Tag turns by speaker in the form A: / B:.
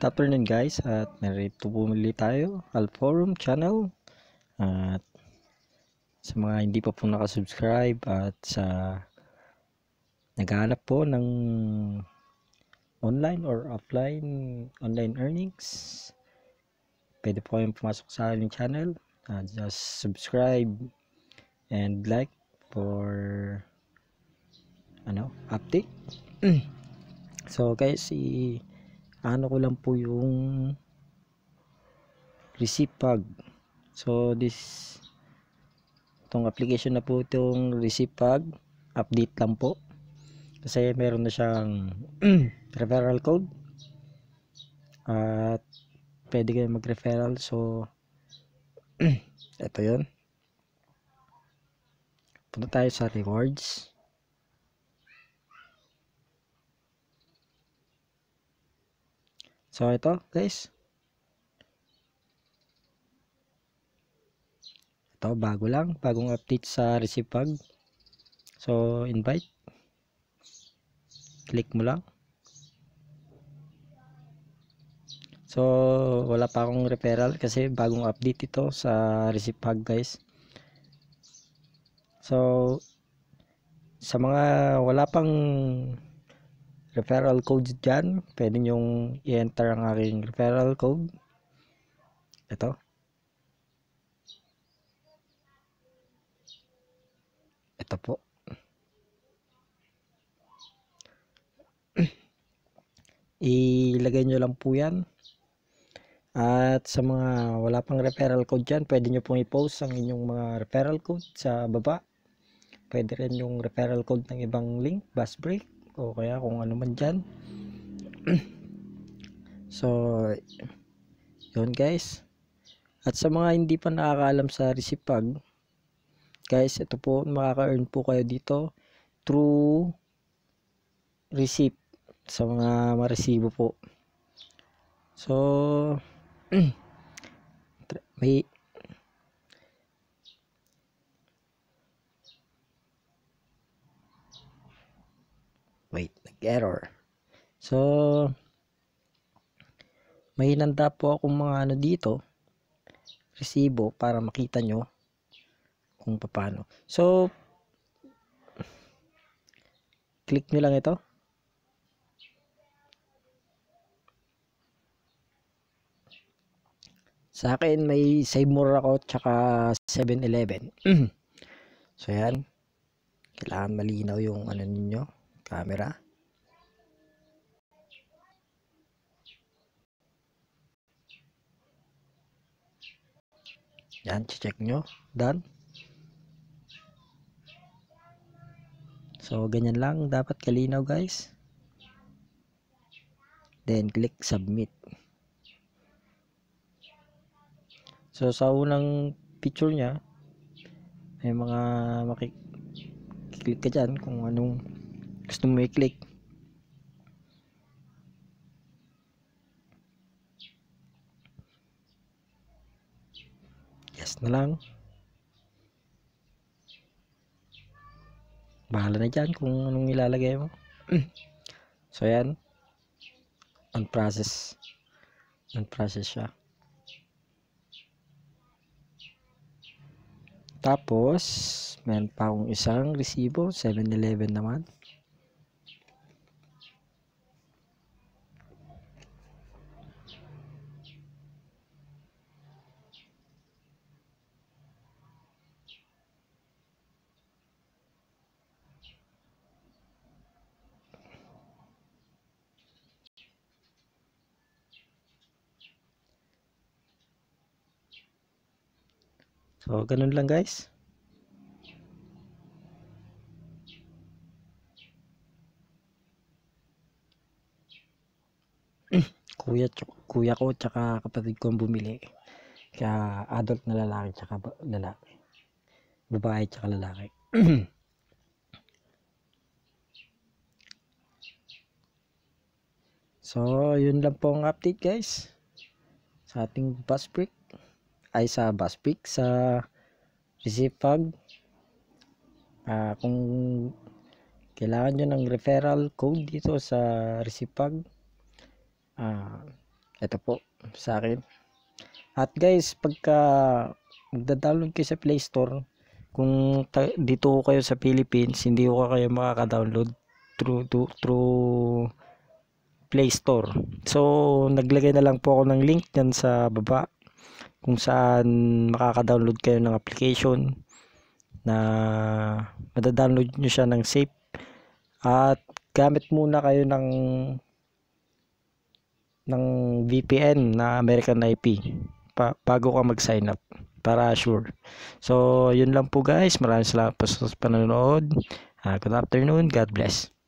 A: Good afternoon guys at narito bumili tayo Alforum channel at sa mga hindi pa po nakasubscribe at sa naghahanap po ng online or offline online earnings pwede po kayong pumasok sa aming channel uh, just subscribe and like for ano update so guys i ano ko lang po yung Recipag so this itong application na po itong Recipag update lang po kasi meron na siyang referral code at pwede kayo mag referral so ito yon punta tayo sa rewards So ito guys. Ito bago lang. Bagong update sa Recipag. So invite. Click mo lang. So wala pa akong referral kasi bagong update ito sa Recipag guys. So sa mga wala pang referral code dyan. Pwede nyong i-enter ang aking referral code. Ito. Ito po. Ilagay nyo lang po yan. At sa mga wala pang referral code dyan, pwede nyo pong i-post ang inyong mga referral code sa baba. Pwede rin yung referral code ng ibang link, bus break o kaya kung ano man dyan so yun guys at sa mga hindi pa nakakaalam sa resipag guys ito po makaka-earn po kayo dito through receipt sa mga maresibo po so may error. So, may hinanda po akong mga ano dito, resibo para makita nyo kung paano. So, click nyo lang ito. Sa akin, may save more ako tsaka 7-Eleven. so, yan. Kailangan malinaw yung ano ninyo, camera. Yan, check nyo. Done. So, ganyan lang. Dapat kalinaw guys. Then, click submit. So, sa unang picture nya, may mga makiklik ka dyan kung anong gusto mo i-click. bukas na lang bahala na dyan kung anong ilalagay mo so yan unprocess unprocess siya tapos meron pa akong isang resibo 7-11 naman So, ganun lang guys. kuya, kuya ko tsaka kapatid ko ang bumili. Kaya adult na lalaki tsaka lalaki. Babae tsaka lalaki. so, yun lang po ang update guys. Sa ating bus break ay sa bus pick sa receipt uh, ah, kung kailangan nyo ng referral code dito sa receipt pag uh, ah, ito po sa akin at guys pagka magda-download kayo sa play store kung dito kayo sa Philippines hindi ko kayo makaka-download through, through, through Play Store. So, naglagay na lang po ako ng link dyan sa baba kung saan makaka-download kayo ng application na madadownload nyo siya ng safe at gamit muna kayo ng ng VPN na American IP pa, bago ka mag-sign up para sure. So, yun lang po guys. Maraming salamat po sa panonood. Uh, good afternoon. God bless.